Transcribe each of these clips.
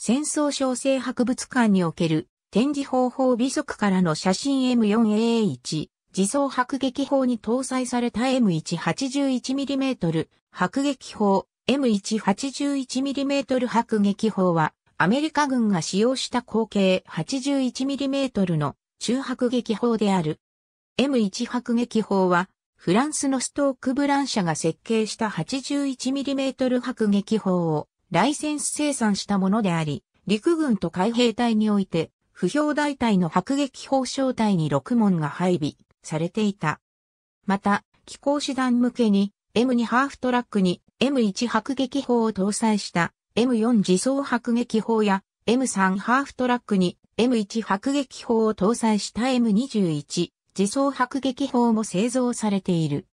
戦争小生博物館における展示方法美速からの写真 M4A1 自走迫撃砲に搭載された M181mm 迫撃砲 M181mm 迫撃砲はアメリカ軍が使用した口径 81mm の中迫撃砲である。M1 迫撃砲はフランスのストーク・ブラン社が設計した 81mm 迫撃砲をライセンス生産したものであり、陸軍と海兵隊において、不評大隊の迫撃砲小隊に6門が配備されていた。また、機構師団向けに M2 ハーフトラックに M1 迫撃砲を搭載した M4 自走迫撃砲や M3 ハーフトラックに M1 迫撃砲を搭載した M21 自走迫撃砲も製造されている。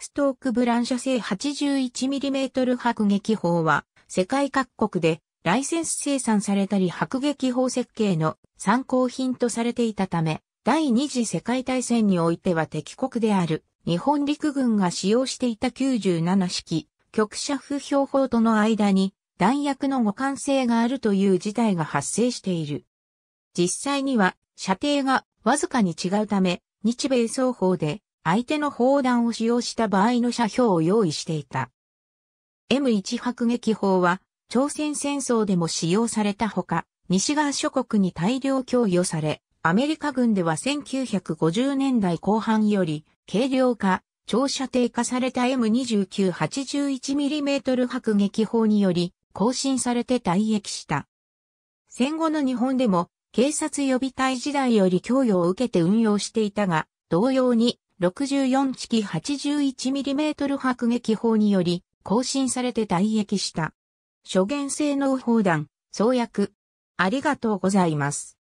ストーク・ブラン社製 81mm 迫撃砲は世界各国でライセンス生産されたり迫撃砲設計の参考品とされていたため、第二次世界大戦においては敵国である日本陸軍が使用していた97式局射不標砲との間に弾薬の互換性があるという事態が発生している。実際には射程がわずかに違うため、日米双方で相手の砲弾を使用した場合の射標を用意していた。M1 迫撃砲は、朝鮮戦争でも使用されたほか、西側諸国に大量供与され、アメリカ軍では1950年代後半より、軽量化、長射程化された M2981mm 迫撃砲により、更新されて退役した。戦後の日本でも、警察予備隊時代より供与を受けて運用していたが、同様に64式 81mm 迫撃砲により、更新されて退役した。諸元性能砲弾、創薬。ありがとうございます。